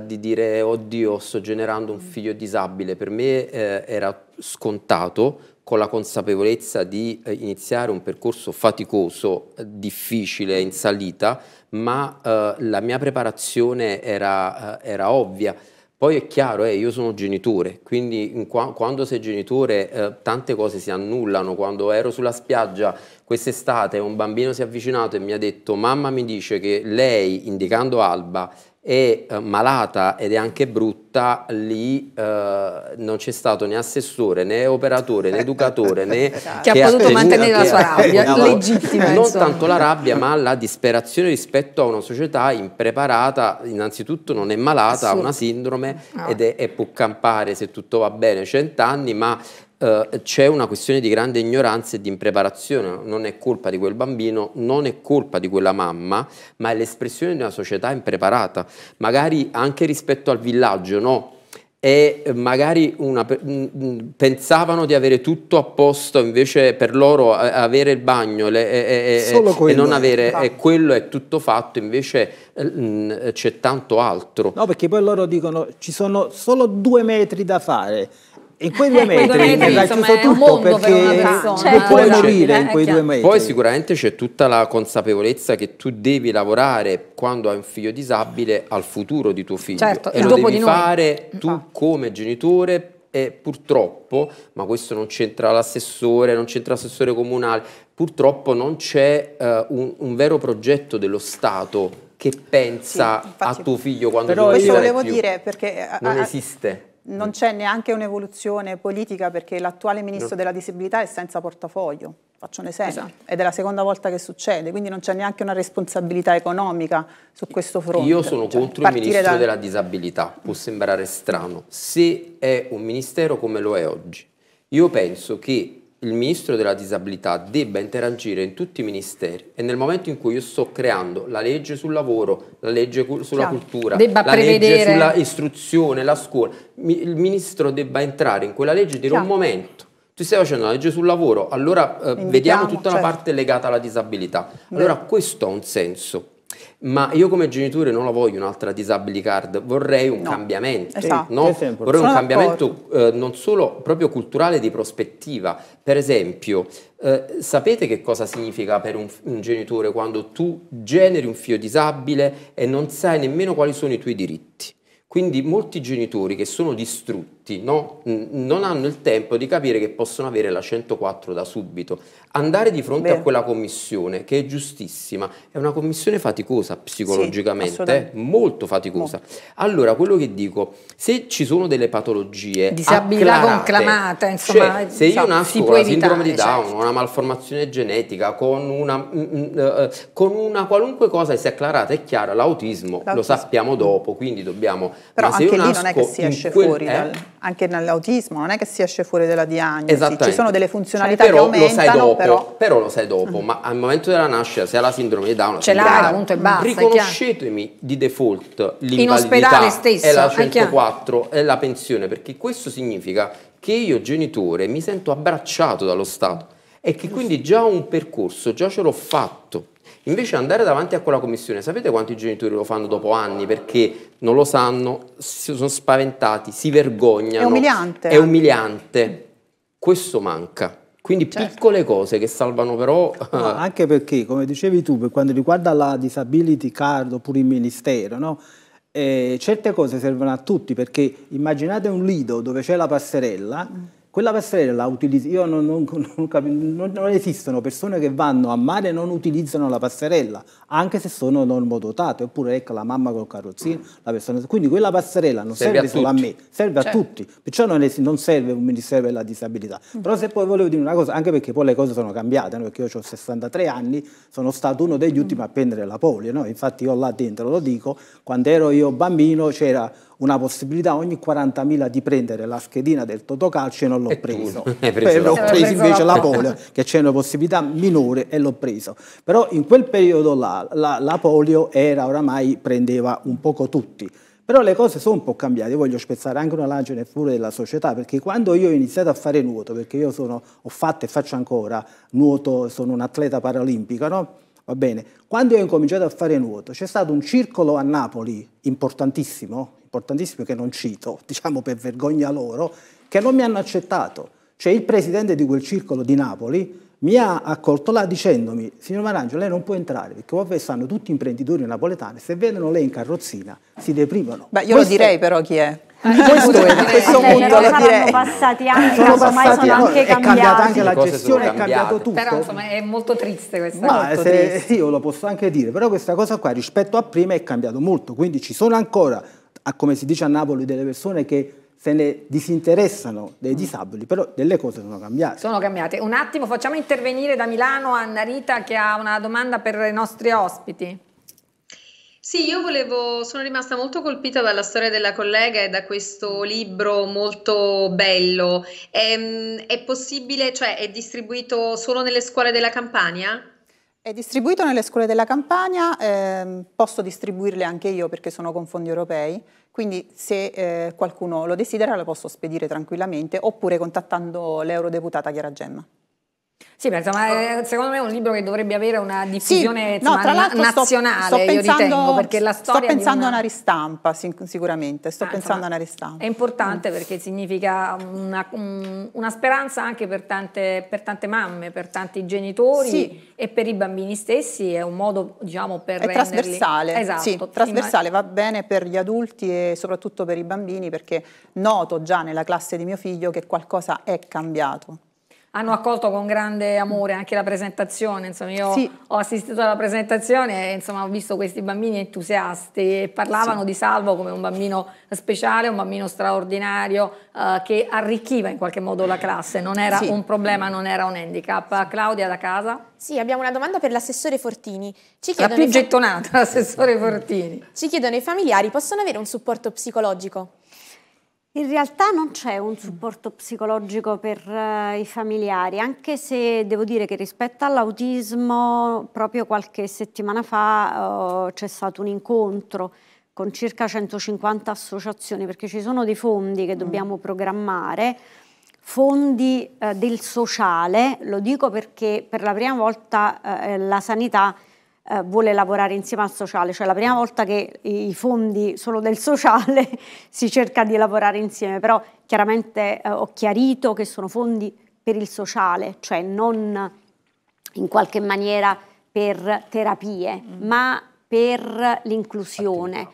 eh, di dire oddio sto generando un figlio disabile, per me eh, era scontato con la consapevolezza di eh, iniziare un percorso faticoso, difficile, in salita, ma eh, la mia preparazione era, eh, era ovvia. Poi è chiaro, eh, io sono genitore, quindi qua, quando sei genitore eh, tante cose si annullano. Quando ero sulla spiaggia Quest'estate un bambino si è avvicinato e mi ha detto mamma mi dice che lei, indicando Alba, è eh, malata ed è anche brutta, lì eh, non c'è stato né assessore, né operatore, né educatore, né... che, che ha potuto mantenere la sua rabbia, legittima. Non insomma. tanto la rabbia, ma la disperazione rispetto a una società impreparata, innanzitutto non è malata, ha una sindrome ah. ed è, è, può campare se tutto va bene cent'anni, ma eh, c'è una questione di grande ignoranza e di impreparazione, non è colpa di quel bambino, non è colpa di quella mamma, ma è l'espressione di una società impreparata, magari anche rispetto al villaggio, no? e eh, magari una, mm, mm, pensavano di avere tutto a posto, invece per loro eh, avere il bagno le, e, e, e, non avere e esatto. quello è tutto fatto, invece mm, c'è tanto altro. No, perché poi loro dicono ci sono solo due metri da fare in quei due metri, eh, quei due metri insomma, tutto perché per cioè, puoi certo. morire in quei eh, due metri. Poi sicuramente c'è tutta la consapevolezza che tu devi lavorare quando hai un figlio disabile al futuro di tuo figlio certo, e lo devi fare noi. tu ah. come genitore e purtroppo, ma questo non c'entra l'assessore, non c'entra l'assessore comunale, purtroppo non c'è uh, un, un vero progetto dello Stato che pensa sì, a tuo figlio quando però io volevo più. non esiste non c'è neanche un'evoluzione politica perché l'attuale ministro della disabilità è senza portafoglio, faccio un esempio, esatto. ed è la seconda volta che succede, quindi non c'è neanche una responsabilità economica su questo fronte. Io sono cioè, contro il ministro da... della disabilità, può sembrare strano, se è un ministero come lo è oggi. Io penso che il ministro della disabilità debba interagire in tutti i ministeri e nel momento in cui io sto creando la legge sul lavoro, la legge sulla Chiaro. cultura, debba la prevedere... legge sulla istruzione, la scuola, il ministro debba entrare in quella legge e dire Chiaro. un momento, tu stai facendo una legge sul lavoro, allora eh, vediamo tutta certo. la parte legata alla disabilità. Allora Beh. questo ha un senso ma io come genitore non la voglio un'altra disability card, vorrei un no. cambiamento, esatto. no? vorrei un cambiamento eh, non solo proprio culturale di prospettiva, per esempio eh, sapete che cosa significa per un, un, genitore quando tu generi un figlio disabile e non sai nemmeno quali sono i tuoi diritti? Quindi molti genitori che sono distrutti no? non hanno il tempo di capire che possono avere la 104 da subito. Andare di fronte Beh. a quella commissione, che è giustissima, è una commissione faticosa psicologicamente, sì, eh? molto faticosa. No. Allora, quello che dico, se ci sono delle patologie... Disabilità conclamata, insomma... Cioè, se io nasco con la sindrome di certo. Down, certo. una malformazione genetica, con una, mh, mh, uh, con una qualunque cosa che si è acclarata, è chiaro, l'autismo, lo sappiamo dopo, quindi dobbiamo però anche lì non è che si esce quel... fuori, dal, eh? anche nell'autismo non è che si esce fuori dalla diagnosi, ci sono delle funzionalità cioè, però che aumentano. Lo sai dopo, però... però lo sai dopo, mm. ma al momento della nascita se ha la sindrome di Down, ce l'ha, appunto e basta. Riconoscetemi di default l'invalidità stesso, è la 104, è, è la pensione, perché questo significa che io genitore mi sento abbracciato dallo Stato e che quindi già un percorso, già ce l'ho fatto. Invece andare davanti a quella commissione, sapete quanti genitori lo fanno dopo anni perché non lo sanno, sono spaventati, si vergognano. È umiliante. È umiliante. Questo manca. Quindi certo. piccole cose che salvano però... No, eh, anche perché, come dicevi tu, per quanto riguarda la disability card oppure il ministero, no? eh, certe cose servono a tutti perché immaginate un lido dove c'è la passerella mm quella passerella la utilizzo, io non, non, non, non, non esistono persone che vanno a mare e non utilizzano la passerella, anche se sono normodotate, oppure ecco la mamma col carrozzino, la persona... Quindi quella passerella non serve, serve a solo a me, serve certo. a tutti, perciò non, non serve un Ministero della Disabilità. Mm. Però se poi volevo dire una cosa, anche perché poi le cose sono cambiate, no? perché io ho 63 anni, sono stato uno degli mm. ultimi a prendere la polio, no? infatti io là dentro lo dico, quando ero io bambino c'era una possibilità ogni 40.000 di prendere la schedina del Totocalcio e non l'ho preso. preso. L'ho preso invece la polio, che c'è una possibilità minore e l'ho preso. Però in quel periodo là la, la polio era oramai prendeva un poco tutti. Però le cose sono un po' cambiate, voglio spezzare anche una lancia nel fuori della società, perché quando io ho iniziato a fare nuoto, perché io sono, ho fatto e faccio ancora nuoto, sono un atleta paralimpico, no? Va bene, quando io ho incominciato a fare nuoto c'è stato un circolo a Napoli importantissimo, importantissimo che non cito, diciamo per vergogna loro, che non mi hanno accettato. Cioè il presidente di quel circolo di Napoli mi ha accolto là dicendomi, signor Marangio, lei non può entrare perché qua stanno tutti imprenditori napoletani, se vedono lei in carrozzina si deprimono. Beh, io Questo... lo direi però chi è. Eh, questo è, a questo eh, punto cioè, lo direi. passati anni, sono passati, sono anche cambiati. È cambiata anche la gestione, è cambiato tutto. Però insomma è molto triste questa Ma cosa. Io lo posso anche dire, però questa cosa qua rispetto a prima è cambiato molto, quindi ci sono ancora a come si dice a Napoli, delle persone che se ne disinteressano dei mm. disabili, però delle cose sono cambiate. Sono cambiate. Un attimo, facciamo intervenire da Milano Anna Rita che ha una domanda per i nostri ospiti. Sì, io volevo, sono rimasta molto colpita dalla storia della collega e da questo libro molto bello. È, ehm, è possibile, cioè è distribuito solo nelle scuole della Campania? È distribuito nelle scuole della campagna, eh, posso distribuirle anche io perché sono con fondi europei, quindi se eh, qualcuno lo desidera lo posso spedire tranquillamente oppure contattando l'eurodeputata Chiara Gemma. Sì, beh, insomma, ah. eh, secondo me è un libro che dovrebbe avere una diffusione sì, no, insomma, nazionale, sto, sto pensando, io ritengo, perché la storia Sto pensando a una ristampa, sicuramente, sto ah, pensando a una ristampa. È importante mm. perché significa una, una, speranza anche per tante, per tante mamme, per tanti genitori sì. e per i bambini stessi, è un modo, diciamo, per È renderli... trasversale, esatto, sì, trasversale, va bene per gli adulti e soprattutto per i bambini, perché noto già nella classe di mio figlio che qualcosa è cambiato hanno accolto con grande amore anche la presentazione, insomma io sì. ho assistito alla presentazione e insomma ho visto questi bambini entusiasti e parlavano sì. di Salvo come un bambino speciale, un bambino straordinario eh, che arricchiva in qualche modo la classe, non era sì. un problema, non era un handicap. Claudia da casa? Sì, abbiamo una domanda per l'assessore Fortini. Ci la più gettonata, l'assessore Fortini. Ci chiedono i familiari, possono avere un supporto psicologico? In realtà non c'è un supporto psicologico per uh, i familiari, anche se devo dire che rispetto all'autismo proprio qualche settimana fa uh, c'è stato un incontro con circa 150 associazioni, perché ci sono dei fondi che mm. dobbiamo programmare, fondi uh, del sociale, lo dico perché per la prima volta la sanità eh, vuole lavorare insieme al sociale, cioè la prima volta che i fondi sono del sociale si cerca di lavorare insieme, però chiaramente eh, ho chiarito che sono fondi per il sociale, cioè non in qualche maniera per terapie, mm. ma per l'inclusione.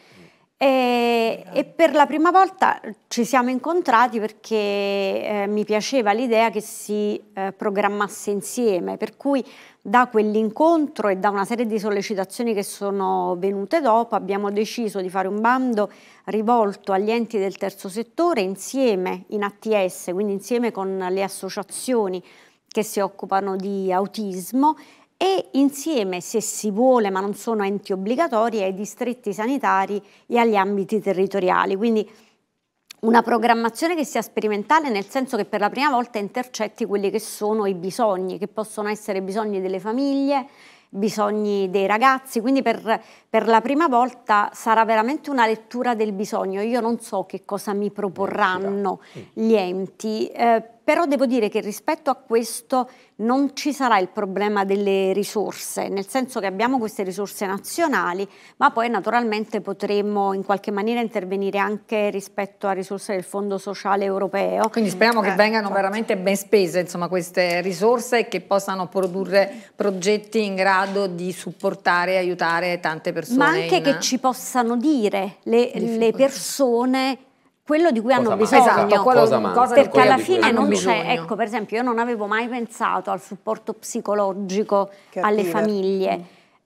E, e, per la prima volta ci siamo incontrati perché eh, mi piaceva l'idea che si eh, programmasse insieme, per cui da quell'incontro e da una serie di sollecitazioni che sono venute dopo abbiamo deciso di fare un bando rivolto agli enti del terzo settore insieme in ATS, quindi insieme con le associazioni che si occupano di autismo e insieme, se si vuole, ma non sono enti obbligatori, ai distretti sanitari e agli ambiti territoriali. Quindi una programmazione che sia sperimentale nel senso che per la prima volta intercetti quelli che sono i bisogni, che possono essere bisogni delle famiglie, bisogni dei ragazzi, quindi per, per, la prima volta sarà veramente una lettura del bisogno. Io non so che cosa mi eh, proporranno mm. gli enti, eh, però devo dire che rispetto a questo non ci sarà il problema delle risorse, nel senso che abbiamo queste risorse nazionali, ma poi naturalmente potremmo in qualche maniera intervenire anche rispetto a risorse del Fondo Sociale Europeo. Quindi speriamo eh, che vengano certo. veramente ben spese insomma, queste risorse e che possano produrre progetti in grado di supportare e aiutare tante persone. Ma anche in... che ci possano dire le, le persone quello di cui cosa hanno bisogno. Esatto, quello, cosa manca. Cosa perché alla fine non c'è, ecco per esempio io non avevo mai pensato al supporto psicologico che alle famiglie. Mm.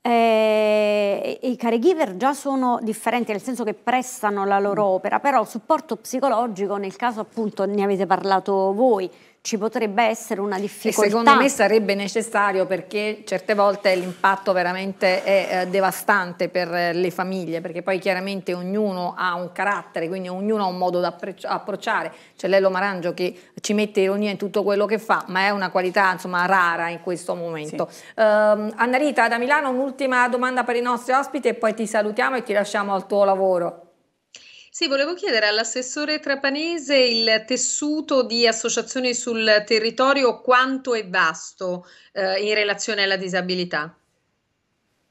Eh, I caregiver già sono differenti, nel senso che prestano la loro mm. opera, però supporto psicologico nel caso appunto ne avete parlato voi, ci potrebbe essere una difficoltà. E secondo me sarebbe necessario perché certe volte l'impatto veramente è eh, devastante per eh, le famiglie, perché poi chiaramente ognuno ha un carattere, quindi ognuno ha un modo da approcciare. C'è Lello Marangio che ci mette ironia in tutto quello che fa, ma è una qualità insomma rara in questo momento. Sì. Eh, Anna da Milano, un'ultima domanda per i nostri ospiti e poi ti salutiamo e ti lasciamo al tuo lavoro. Sì, volevo chiedere all'assessore trapanese il tessuto di associazioni sul territorio quanto è vasto eh, in relazione alla disabilità.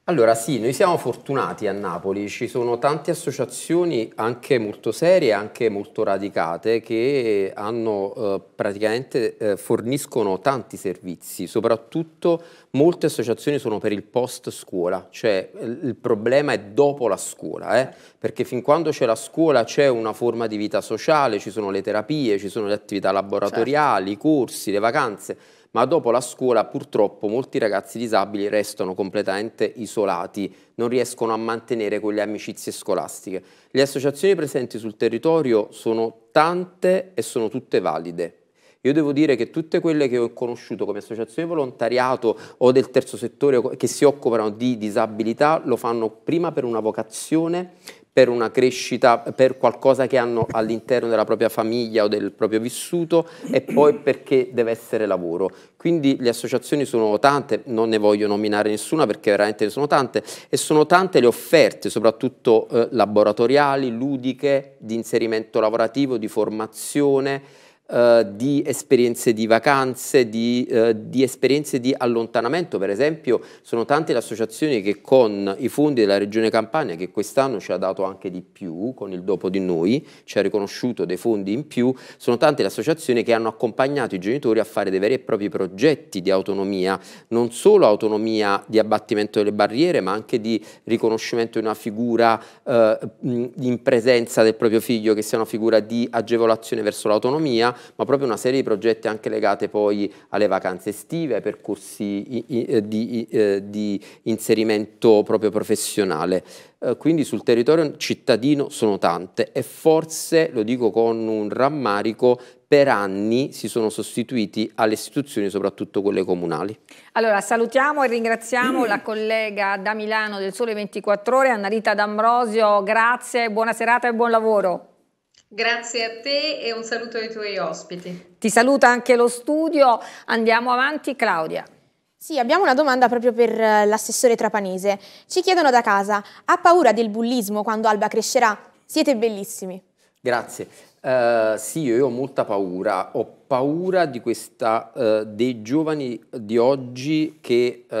Allora sì, noi siamo fortunati a Napoli, ci sono tante associazioni anche molto serie, anche molto radicate che eh, hanno, eh, praticamente eh, forniscono tanti servizi, soprattutto molte associazioni sono per il post scuola, cioè il problema è dopo la scuola, eh? perché fin quando c'è la scuola c'è una forma di vita sociale, ci sono le terapie, ci sono le attività laboratoriali, certo. i corsi, le vacanze ma dopo la scuola purtroppo molti ragazzi disabili restano completamente isolati, non riescono a mantenere quelle amicizie scolastiche. Le associazioni presenti sul territorio sono tante e sono tutte valide. Io devo dire che tutte quelle che ho conosciuto come associazione volontariato o del terzo settore che si occupano di disabilità lo fanno prima per una vocazione, per una crescita, per qualcosa che hanno all'interno della propria famiglia o del proprio vissuto e poi perché deve essere lavoro. Quindi le associazioni sono tante, non ne voglio nominare nessuna perché veramente ne sono tante e sono tante le offerte, soprattutto eh, laboratoriali, ludiche, di inserimento lavorativo, di formazione, eh, di esperienze di vacanze, di, eh, di, esperienze di allontanamento. Per esempio sono tante le associazioni che con i fondi della Regione Campania, che quest'anno ci ha dato anche di più, con il dopo di noi, ci ha riconosciuto dei fondi in più, sono tante le associazioni che hanno accompagnato i genitori a fare dei veri e propri progetti di autonomia, non solo autonomia di abbattimento delle barriere, ma anche di riconoscimento di una figura eh, in presenza del proprio figlio, che sia una figura di agevolazione verso l'autonomia, ma proprio una serie di progetti anche legati poi alle vacanze estive, ai percorsi eh, di, eh, di inserimento proprio professionale eh, quindi sul territorio cittadino sono tante e forse, lo dico con un rammarico, per anni si sono sostituiti alle istituzioni, soprattutto quelle comunali. Allora salutiamo e ringraziamo mm. la collega da Milano del Sole 24 Ore, Annalita D'Ambrosio, grazie, buona serata e buon lavoro. Grazie a te e un saluto ai tuoi ospiti. Ti saluta anche lo studio, andiamo avanti Claudia. Sì, abbiamo una domanda proprio per eh, l'assessore trapanese. Ci chiedono da casa, ha paura del bullismo quando Alba crescerà? Siete bellissimi. Grazie. Uh, sì, io ho molta paura. Ho paura di questa, uh, dei giovani di oggi che uh,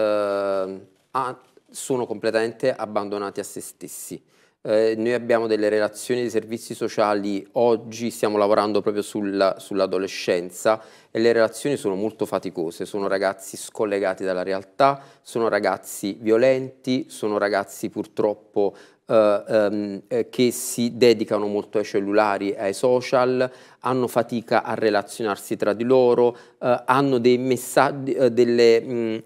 ha, sono completamente abbandonati a se stessi. Eh, noi abbiamo delle relazioni di servizi sociali, oggi stiamo lavorando proprio sulla, sull'adolescenza e le relazioni sono molto faticose, sono ragazzi scollegati dalla realtà, sono ragazzi violenti, sono ragazzi purtroppo eh, ehm, eh, che si dedicano molto ai cellulari e ai social, hanno fatica a relazionarsi tra di loro, eh, hanno dei messaggi, delle, mh,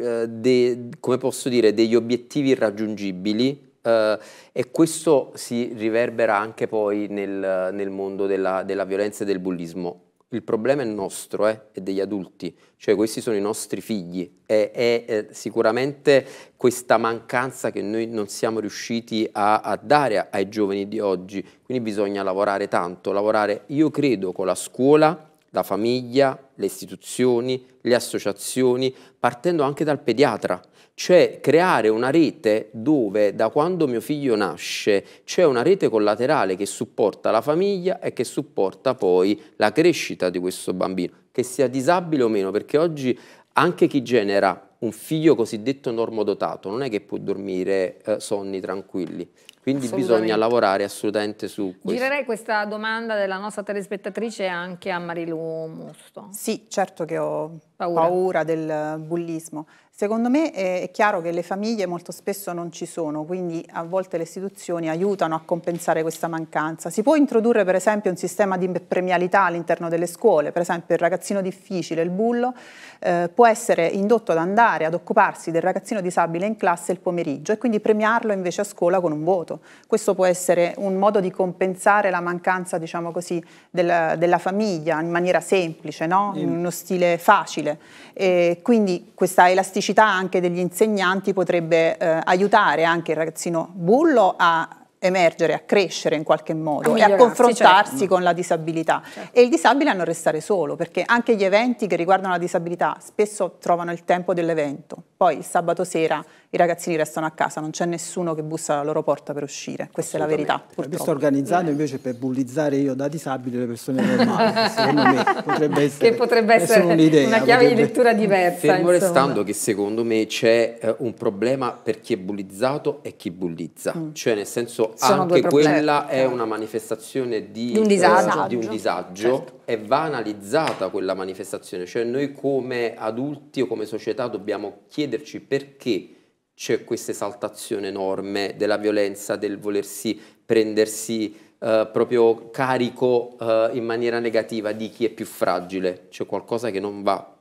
mm, de, come posso dire, degli obiettivi irraggiungibili Uh, e questo si riverbera anche poi nel, nel mondo della, della, violenza e del bullismo. Il problema è nostro, eh, è degli adulti, cioè questi sono i nostri figli. È, è, è sicuramente questa mancanza che noi non siamo riusciti a, a dare ai giovani di oggi, quindi bisogna lavorare tanto, lavorare, io credo, con la scuola, la famiglia, le istituzioni, le associazioni, partendo anche dal pediatra, cioè creare una rete dove da quando mio figlio nasce c'è una rete collaterale che supporta la famiglia e che supporta poi la crescita di questo bambino, che sia disabile o meno, perché oggi anche chi genera un figlio cosiddetto normodotato non è che può dormire eh, sonni tranquilli, quindi bisogna lavorare assolutamente su questo. Girerei questa domanda della nostra telespettatrice anche a Marilu Musto. Sì, certo che ho paura, paura del bullismo. Secondo me eh, è chiaro che le famiglie molto spesso non ci sono, quindi a volte le istituzioni aiutano a compensare questa mancanza. Si può introdurre per esempio un sistema di premialità all'interno delle scuole, per esempio il ragazzino difficile, il bullo, eh, può essere indotto ad andare ad occuparsi del ragazzino disabile in classe il pomeriggio e quindi premiarlo invece a scuola con un voto. Questo può essere un modo di compensare la mancanza, diciamo così, della, della famiglia in maniera semplice, no? in uno stile facile. E quindi questa elasticità criticità anche degli insegnanti potrebbe eh, aiutare anche il ragazzino bullo a emergere, a crescere in qualche modo a e a confrontarsi sì, certo. con la disabilità. Certo. E il disabile a non restare solo, perché anche gli eventi che riguardano la disabilità spesso trovano il tempo dell'evento. Poi sabato sera i ragazzini restano a casa, non c'è nessuno che bussa alla loro porta per uscire. Questa è la verità. Purtroppo. Questo organizzando invece per bullizzare io da disabile le persone normali. secondo me potrebbe essere, che potrebbe essere un una chiave potrebbe... di lettura diversa. Fermo insomma. restando che secondo me c'è eh, un problema per chi è bullizzato e chi bullizza. Mm. Cioè nel senso Sono anche quella è una manifestazione di, di un disagio, eh, di un disagio certo e va analizzata quella manifestazione, cioè noi come adulti o come società dobbiamo chiederci perché c'è questa esaltazione enorme della violenza, del volersi prendersi eh, proprio carico eh, in maniera negativa di chi è più fragile, c'è qualcosa che non va.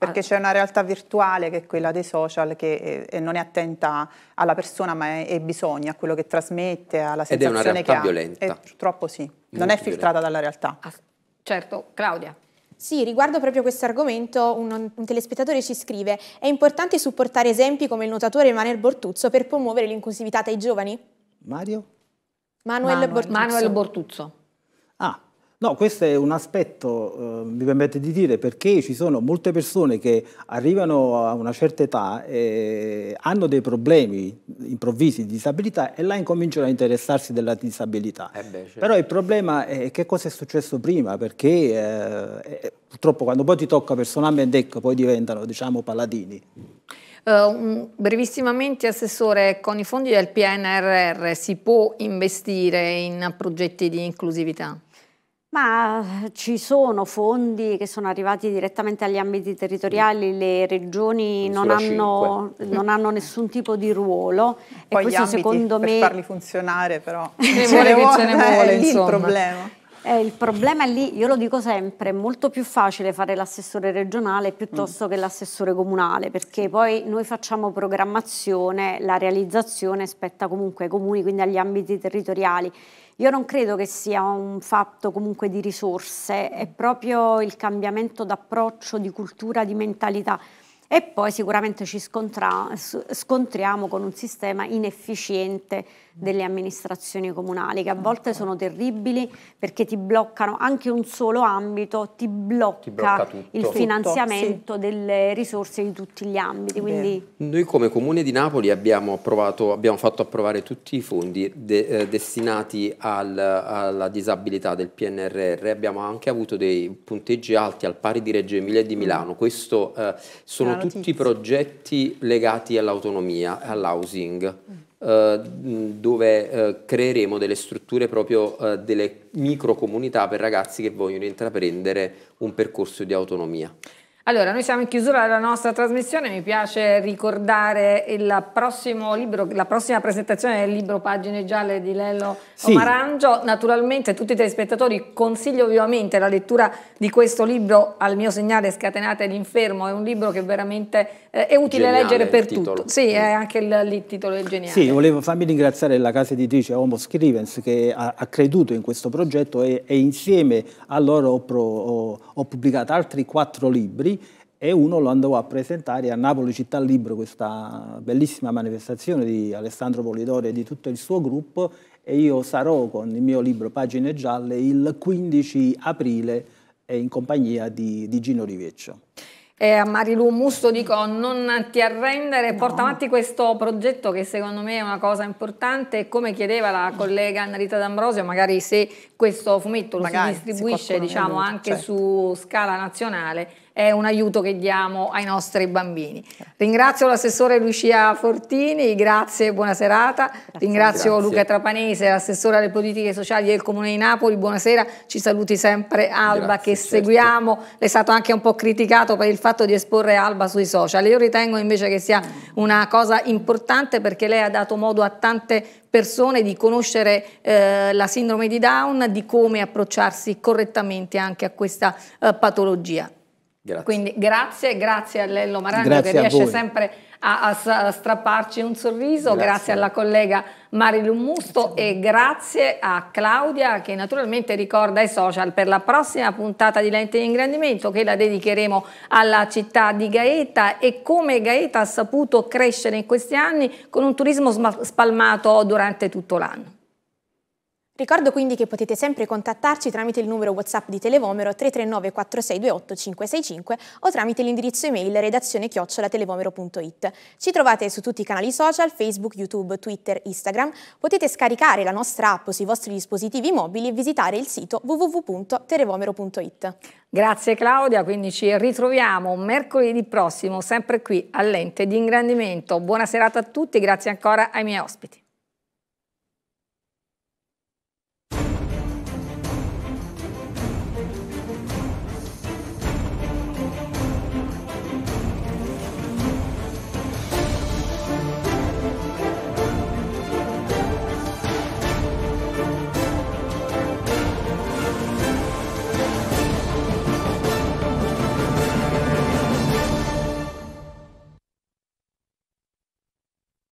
Perché ah. c'è una realtà virtuale che è quella dei social che è, eh, non è attenta alla persona ma è, è bisogno, a quello che trasmette, alla sensazione che ha. Ed è una realtà violenta. Purtroppo sì, Molto non è filtrata violenta. dalla realtà. Ah, Certo, Claudia. Sì, riguardo proprio questo argomento, un, un, telespettatore ci scrive: È importante supportare esempi come il nuotatore Manuel Bortuzzo per promuovere l'inclusività tra i giovani? Mario? Manuel, Manuel. Bortuzzo. Manuel Bortuzzo. Ah, No, questo è un aspetto, eh, mi permette di dire, perché ci sono molte persone che arrivano a una certa età e hanno dei problemi improvvisi di disabilità e là incominciano a interessarsi della disabilità. Eh beh, certo. Però il problema è che cosa è successo prima, perché eh, eh purtroppo quando poi ti tocca personalmente, ecco, poi diventano diciamo paladini. Uh, brevissimamente, Assessore, con i fondi del PNRR si può investire in progetti di inclusività? Ma eh, ci sono fondi che sono arrivati direttamente agli ambiti territoriali, mm. le regioni non hanno, non hanno, nessun tipo di ruolo Poi e questo secondo me... Per farli funzionare però ce, ce ne vuole, ce ne eh, vuole è il problema. Eh, il problema è lì, io lo dico sempre, è molto più facile fare l'assessore regionale piuttosto mm. che l'assessore comunale, perché poi noi facciamo programmazione, la realizzazione spetta comunque ai comuni, quindi agli ambiti territoriali. Io non credo che sia un fatto comunque di risorse, è proprio il cambiamento d'approccio, di cultura, di mentalità. E poi sicuramente ci scontra- scontriamo con un sistema inefficiente delle amministrazioni comunali, che a ah, volte sono terribili perché ti bloccano anche un solo ambito, ti blocca, ti blocca il finanziamento tutto, sì. delle risorse di tutti gli ambiti. Quindi... Noi come Comune di Napoli abbiamo, approvato, abbiamo fatto approvare tutti i fondi de, eh, destinati al, alla disabilità del PNRR, abbiamo anche avuto dei punteggi alti al pari di Reggio Emilia e di mm. Milano, questo eh, sono tutti progetti legati all'autonomia, all'housing. Mm eh, dove eh, creeremo delle strutture proprio eh, delle micro comunità per ragazzi che vogliono intraprendere un percorso di autonomia. Allora, noi siamo in chiusura della nostra trasmissione, mi piace ricordare libro, la prossima presentazione del libro Pagine Gialle di Lello sì. Omarango. Naturalmente tutti i telespettatori consiglio vivamente la lettura di questo libro al mio segnale Scatenate l'infermo, è un libro che veramente eh, è utile geniale leggere per tutti. Sì, è mm. anche il, il titolo del geniale. Sì, volevo farmi ringraziare la casa editrice Homo Scrivens che ha, ha creduto in questo progetto e, e insieme a loro ho, pro, ho, ho pubblicato altri quattro libri e uno lo andò a presentare a Napoli Città Libro, questa bellissima manifestazione di Alessandro Polidori e di tutto il suo gruppo e io sarò con il mio libro Pagine Gialle il 15 aprile eh, in compagnia di, di Gino Riveccio. E a Marilu Musto dico non ti arrendere, no. porta avanti questo progetto che secondo me è una cosa importante come chiedeva la collega Annarita D'Ambrosio, magari se questo fumetto lo si distribuisce diciamo, anche certo. su scala nazionale è un aiuto che diamo ai nostri bambini. Ringrazio l'assessore Lucia Fortini, grazie, e buona serata. Grazie, Ringrazio grazie. Luca Trapanese, l'assessore alle politiche sociali del Comune di Napoli, buonasera, ci saluti sempre Alba grazie, che certo. seguiamo. Certo. È stato anche un po' criticato per il fatto di esporre Alba sui social. Io ritengo invece che sia una cosa importante perché lei ha dato modo a tante persone di conoscere eh, la sindrome di Down, di come approcciarsi correttamente anche a questa eh, patologia. Grazie. Quindi grazie, grazie a Lello Marangio grazie che riesce voi. sempre a, a, strapparci un sorriso, grazie, grazie alla collega Marilu Musto e grazie a Claudia che naturalmente ricorda i social per la prossima puntata di Lente di Ingrandimento che la dedicheremo alla città di Gaeta e come Gaeta ha saputo crescere in questi anni con un turismo spalmato durante tutto l'anno. Ricordo quindi che potete sempre contattarci tramite il numero WhatsApp di Televomero 339 4628 565 o tramite l'indirizzo email redazione chiocciola.televomero.it. Ci trovate su tutti i canali social, Facebook, YouTube, Twitter, Instagram. Potete scaricare la nostra app sui vostri dispositivi mobili e visitare il sito www.televomero.it. Grazie Claudia, quindi ci ritroviamo mercoledì prossimo sempre qui all'Ente di Ingrandimento. Buona serata a tutti, e grazie ancora ai miei ospiti.